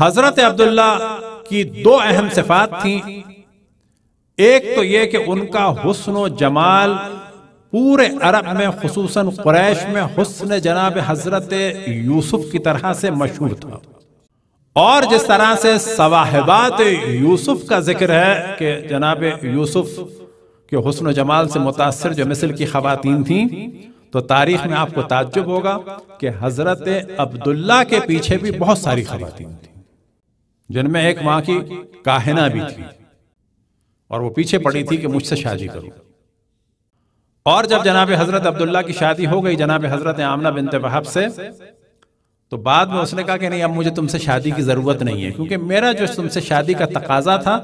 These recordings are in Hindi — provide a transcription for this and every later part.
हजरत अब्दुल्ला की दो अहम सिफात थी एक तो यह कि उनका हुसन जमाल पूरे अरब में खसूस क्रैश में हुसन जनाब हजरत यूसुफ की तरह से मशहूर था और जिस तरह से सवाहबात यूसुफ का जिक्र है कि जनाब यूसुफ के हुसन जमाल से मुतासर जो मिसल की खवतिन थीं तो तारीख में आपको ताज्जुब होगा कि हजरत अब्दुल्ला के पीछे भी बहुत सारी खवतिन थी जिनमें एक माँ की काहिना भी थी और वो पीछे पड़ी थी कि मुझसे शादी करो और जब जनाब हजरत अब्दुल्ला की शादी हो गई जनाब हजरत आमना बिन वहाब से तो बाद में उसने कहा कि नहीं अब मुझे तुमसे शादी की ज़रूरत नहीं है क्योंकि मेरा जो तुमसे शादी का तकाजा था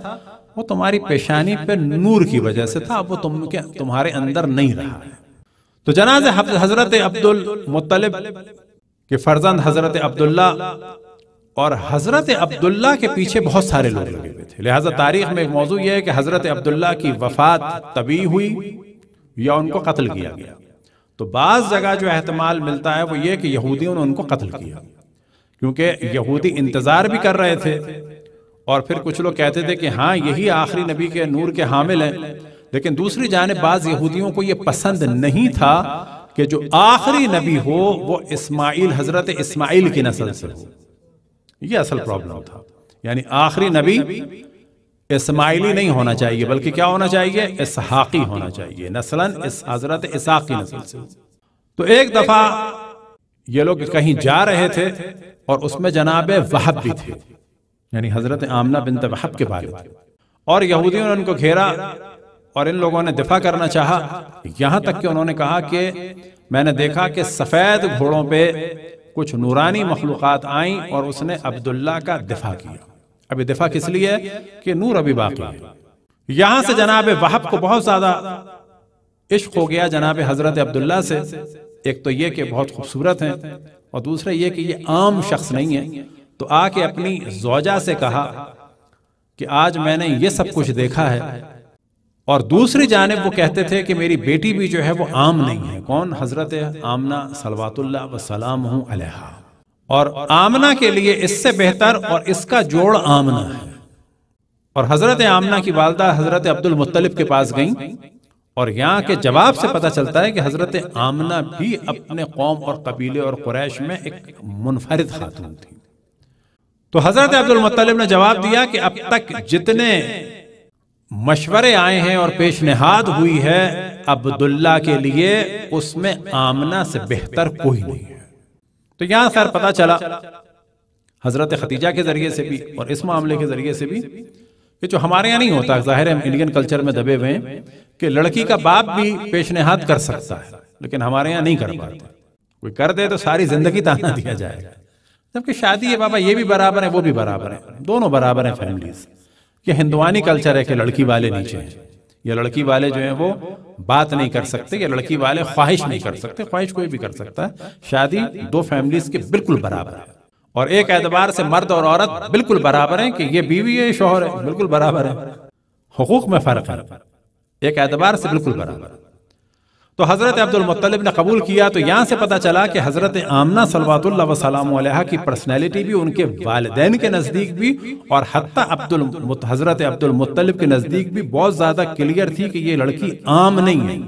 वो तुम्हारी पेशानी पर पे नूर की वजह से था अब वो तुम के तुम्हारे अंदर नहीं रहा है तो जनाज हजरत अब्दुल मुतलब के फर्जंद हजरत अब्दुल्ला और हज़रत अब्दुल्ला के पीछे बहुत सारे लोग लगे हुए थे लिहाजा तारीख में एक मौजू यह है कि हज़रत अब्दुल्ला की वफात तभी हुई या उनको कत्ल किया गया तो बाज़ जगह जो एहतमाल मिलता है वो ये कि यहूदियों ने उनको कत्ल किया क्योंकि यहूदी इंतज़ार भी कर रहे थे और फिर कुछ लोग कहते थे कि हाँ यही आखिरी नबी के नूर के हामिल हैं लेकिन दूसरी जानब बाज़ यहूदियों को यह पसंद नहीं था कि जो आखिरी नबी हो वो इस्माइल हज़रत इस्माइल की नस्ल से हो ये असल प्रॉब्लम था यानी आखिरी नबी इसमाइली नहीं होना चाहिए बल्कि क्या होना चाहिए इसहाकी होना चाहिए नसलन इस हजरत इसहाकी नस्ल से तो एक दफा ये लोग कहीं जा रहे थे और उसमें जनाब वहब भी थे यानी हजरत आमना बिन वहब के बारे में और यहूदियों ने उनको घेरा और इन लोगों ने दिफा करना चाहा यहां तक कि उन्होंने कहा कि मैंने देखा कि सफेद घोड़ों पे कुछ नूरानी मखलूक़ आईं और उसने अब्दुल्ला का दिफा किया अभी दिफा किस लिए कि नूर अभी बाकी है यहां से जनाब वहब को बहुत ज्यादा इश्क हो गया जनाब हजरत अब्दुल्ला से एक तो ये कि बहुत खूबसूरत हैं और दूसरा ये कि ये आम शख्स नहीं है तो आके अपनी जोजा से कहा कि आज मैंने ये सब कुछ देखा है और दूसरी जानब वो कहते थे कि मेरी बेटी भी जो है वो आम नहीं है कौन हजरत आमना सलवातुल्ला वसलाम अलहा और आमना के लिए इससे बेहतर और इसका जोड़ आमना है और हजरत आमना की वालदा हजरत अब्दुल मुतलिब के पास गई और यहाँ के जवाब से पता चलता है कि हजरत आमना भी अपने कौम और कबीले और कुरैश में एक मुनफरद खातून थी तो हजरत अब्दुल मुतलिब ने जवाब दिया कि अब तक जितने मशवरे आए हैं और नहाद हुई है अब्दुल्ला के लिए उसमें आमना से बेहतर कोई नहीं है तो यहां सर पता चला हजरत खतीजा के जरिए से भी और इस मामले के जरिए से भी कि जो हमारे यहाँ नहीं होता जाहिर है इंडियन कल्चर में दबे हुए हैं कि लड़की का बाप भी नहाद कर सकता है लेकिन हमारे यहाँ नहीं कर पाते कोई कर दे तो सारी जिंदगी ताना दिया जाएगा जबकि शादी है बाबा ये भी बराबर है वो भी बराबर है दोनों बराबर है फैमिलीज़ ये हिंदवानी कल्चर है कि लड़की वाले नीचे हैं या लड़की वाले जो हैं वो बात नहीं कर सकते या लड़की वाले ख्वाहिश नहीं कर सकते ख्वाहिश कोई भी कर सकता है शादी दो फैमिलीज के बिल्कुल बराबर है और एक एतबार से मर्द और औरत बिल्कुल बराबर हैं कि ये बीवी है शोहर है बिल्कुल बराबर है हकूक में फ़र्क है एक एतबार से बिल्कुल बराबर है तो हज़रत मुतलब ने कबूल किया तो यहाँ से पता चला कि हज़रत आमना सलवातुल्ला की पर्सनैलिटी भी उनके वाले के नज़दीक भी और हती अब्दुल हज़रत मुतलब के नज़दीक भी बहुत ज़्यादा क्लियर थी कि ये लड़की आम नहीं है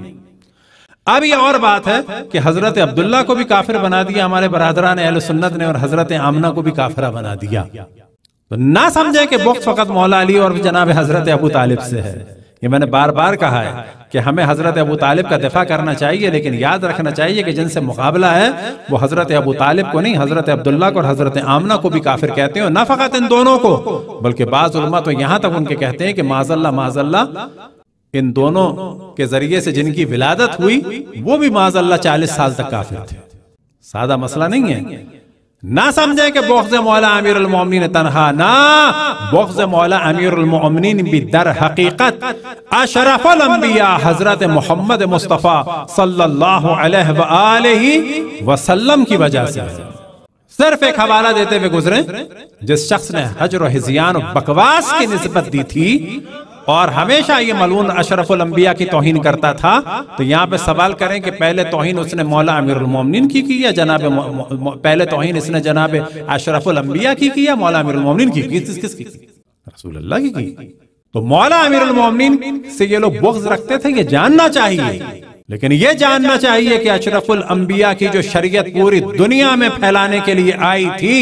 अब ये और बात है कि हज़रत अब्दुल्ला को भी काफिर बना दिया हमारे बरदरा ने सुन्नत ने और हज़रत आमना को भी काफिरा बना दिया तो ना समझे कि बुख्त फ़कत मौला अली और जनाब हज़रत अबू तालिब से है ये मैंने बार बार कहा है कि हमें हज़रत अबू तालिब का दिफा करना चाहिए लेकिन याद रखना चाहिए कि जिनसे मुकाबला है वो हज़रत अबू तालिब को नहीं हज़रत अब्दुल्ला को और हज़रत आमना को भी काफिर कहते हैं ना फ़कत इन दोनों को बल्कि बाज़ुलमा तो यहां तक उनके कहते हैं कि माजल्ला माजल्ला इन दोनों के ज़रिए से जिनकी विलादत हुई वो भी माजल्ला चालीस साल तक काफिर थे सादा मसला नहीं है ना समझे कि बोख्ज मौला अमीर उलमिन तनहा ना बोख्ज मौला अमीर उलमिन भी दर हकीकत अशरफल हजरत मोहम्मद मुस्तफ़ा सल्लल्लाहु अलैहि वसल्लम की वजह से सिर्फ एक हवाला देते हुए गुजरे जिस शख्स ने हजर हजियान बकवास की नस्बत दी थी और हमेशा ये मलून अशरफुल्बिया की तोहिन करता था तो यहाँ पे सवाल करें कि पहले तोहिन उसने मौला अमीरमिन की की या जनाब पहले तोहिन इसने जनाब अशरफुल्बिया की की या मौला अमीरमिन की किस किस की रसूल की तो मौला अमीरमिन से ये लोग बुग्ज रखते थे ये जानना चाहिए लेकिन यह जानना चाहिए कि अशरफुल अंबिया की जो शरीयत पूरी दुनिया में फैलाने के लिए आई थी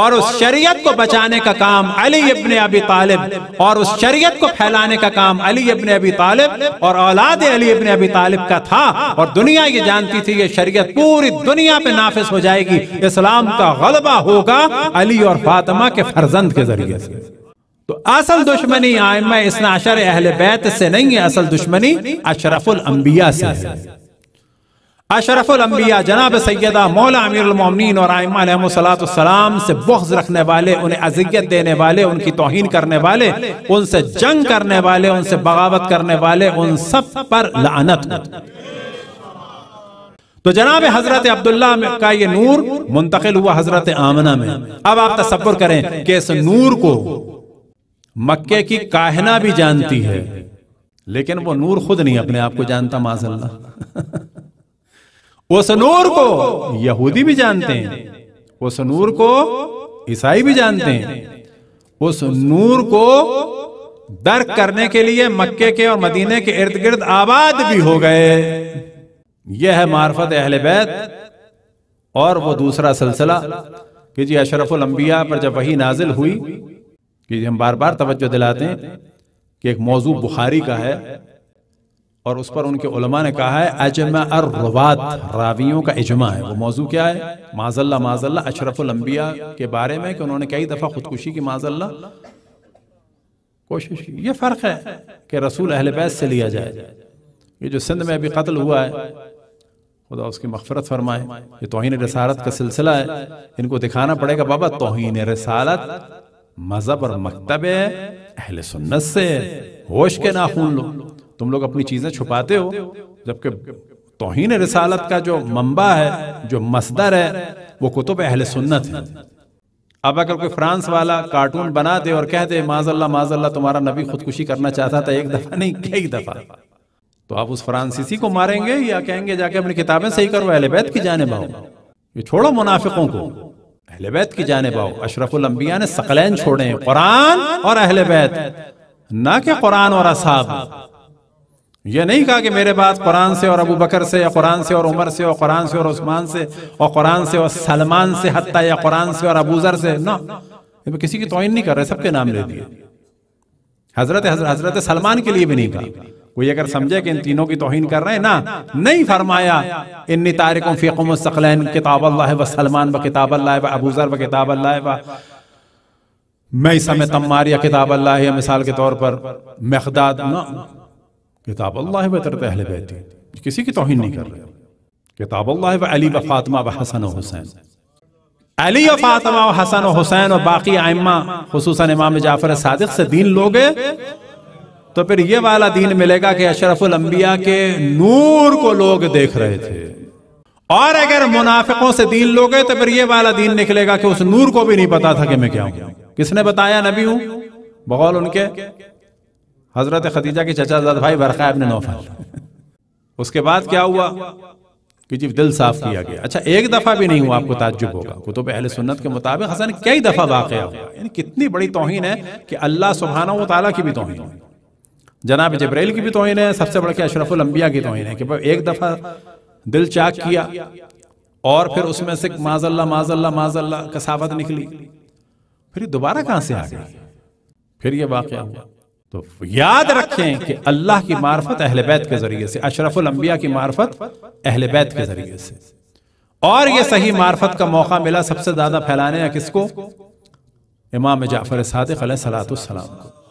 और उस शरीयत को बचाने का काम अली इब्न अबी तालिब और उस शरीयत को फैलाने का काम अली इब्न अबी तालिब और औलाद अली इब्न अबी तालिब का था और दुनिया ये जानती थी ये शरीयत पूरी दुनिया पे नाफिज हो जाएगी इस्लाम का गलबा होगा अली और फातिमा के फर्जंद के जरिए से तो असल दुश्मनी आयमा इस अशर अहल बैत से नहीं है असल दुश्मनी अशरफुल अंबिया से है अशरफुल अंबिया जनाब सैदा मौला अमीरमिन और आयमसलाम से बख्ज रखने वाले उन्हें अजियत देने वाले उनकी तोहन करने वाले उनसे जंग करने वाले उनसे बगावत करने वाले उन सब पर लानत तो जनाब हजरत अब्दुल्ला का ये नूर मुंतकिल हुआ हजरत आमना में अब आप तस्वुर करें कि इस नूर को मक्के की काहना भी जानती है लेकिन वो नूर खुद नहीं अपने आप को जानता माजल्ला उस नूर को यहूदी भी जानते हैं उस नूर को ईसाई भी जानते हैं उस नूर को दर्क करने के लिए मक्के के और मदीने के इर्द गिर्द आबाद भी हो गए यह है मार्फत अहल बैत और वो दूसरा सिलसिला कि जी अशरफुल अंबिया पर जब वही नाजिल हुई कि हम बार बार तवज्जो दिलाते हैं कि एक मौजू बुखारी का है और उस पर उनके उलमा ने कहा है अजमा अर रवात रावियों का इजमा है वो मौजू क्या है माजल्ला माजल्ला अशरफुल के बारे में कि उन्होंने कई दफ़ा खुदकुशी की माजल्ला कोशिश की ये फ़र्क है कि रसूल अहल बैत से लिया जाए ये जो सिंध में अभी कत्ल हुआ है खुदा उसकी मफफरत फरमाए ये तोहन रसालत का सिलसिला है इनको दिखाना पड़ेगा बाबा तोहन रसालत मजहब और मकतब अहल सुन्नत से होश के नाखून लो तुम लोग अपनी चीजें छुपाते हो जबकि तोहन रसालत का जो मंबा है जो मसदर है वो कुतुब अहल सुन्नत है अब अगर कोई फ्रांस वाला कार्टून बना दे और कह दे माजल्ला माजल्ला तुम्हारा नबी खुदकुशी करना चाहता था एक दफा नहीं कई दफा तो आप उस फ्रांसीसी को मारेंगे या कहेंगे जाके अपनी किताबें सही करो अहल बैत की जाने भाओ ये छोड़ो मुनाफिकों को अहले बैत की बाओ अशरफुल अशरफुल्बिया ने सकलैन छोड़े हैं कुरान और अहले बैत ना कि कुरान और असाब ये नहीं कहा कि मेरे बाद कुरान से और अबू बकर से या कुरान से और उमर से और कुरान से और उस्मान से और कुरान से और सलमान से हत्या या कुरान से और अबूजर से ना किसी की तोइन नहीं कर रहे सबके नाम ले दिए हजरत हजरत सलमान के लिए भी नहीं कहा कोई अगर समझे कि इन तीनों की तोहिन कर रहे हैं ना नहीं फरमाया इन तारिकों फ़ीकुम सकलैन किताब अल्लाह व सलमान व किताब अल्लाह व अबूजर व किताब अल्लाह व मैं समय तम्मार या किताब अल्लाह या मिसाल के तौर पर मखदाद ना किताब अल्लाह व तरत अहल बैती किसी की तोहिन नहीं कर रहे किताब अल्लाह व अली व फातिमा व हसन व हुसैन अली और फातिमा और हसन और हुसैन और बाकी आइम्मा खसूस इमाम जाफर सादिक से दीन लोगे तो फिर ये वाला दीन मिलेगा कि अशरफुल अंबिया के नूर को लोग देख रहे थे और अगर मुनाफिकों से दीन लोगे तो फिर ये वाला दीन निकलेगा कि उस नूर को भी नहीं पता था कि मैं क्या हूं किसने बताया नबी हूं बकौल उनके हजरत खदीजा के चचाजाद भाई बरखा अपने नौफल उसके बाद क्या हुआ कि जी दिल साफ किया गया अच्छा एक दफा भी नहीं हुआ आपको ताज्जुब होगा कुतुब अहल सुन्नत के मुताबिक हसन कई दफा वाकया हुआ कितनी बड़ी तोहिन है कि अल्लाह सुबहाना वाली की भी तोहिन है जनाब जब्रैल की भी तोहन है सबसे बड़ के अशरफुल अम्बिया की तोहन है कि एक दफ़ा दिल चाक किया और फिर उसमें से माजल्ला माजल्ला माजल्ला कसावत निकली फिर दोबारा कहाँ से आ गई फिर ये वाक़ हुआ तो याद रखें कि अल्लाह की मार्फत अहल बैत के ज़रिए से अशरफुल अम्बिया की मार्फत अहल बैत के ज़रिए से और ये सही मार्फत का मौका मिला सबसे ज़्यादा फैलाने या किसको इमाम जाफ़र सदक सलाम को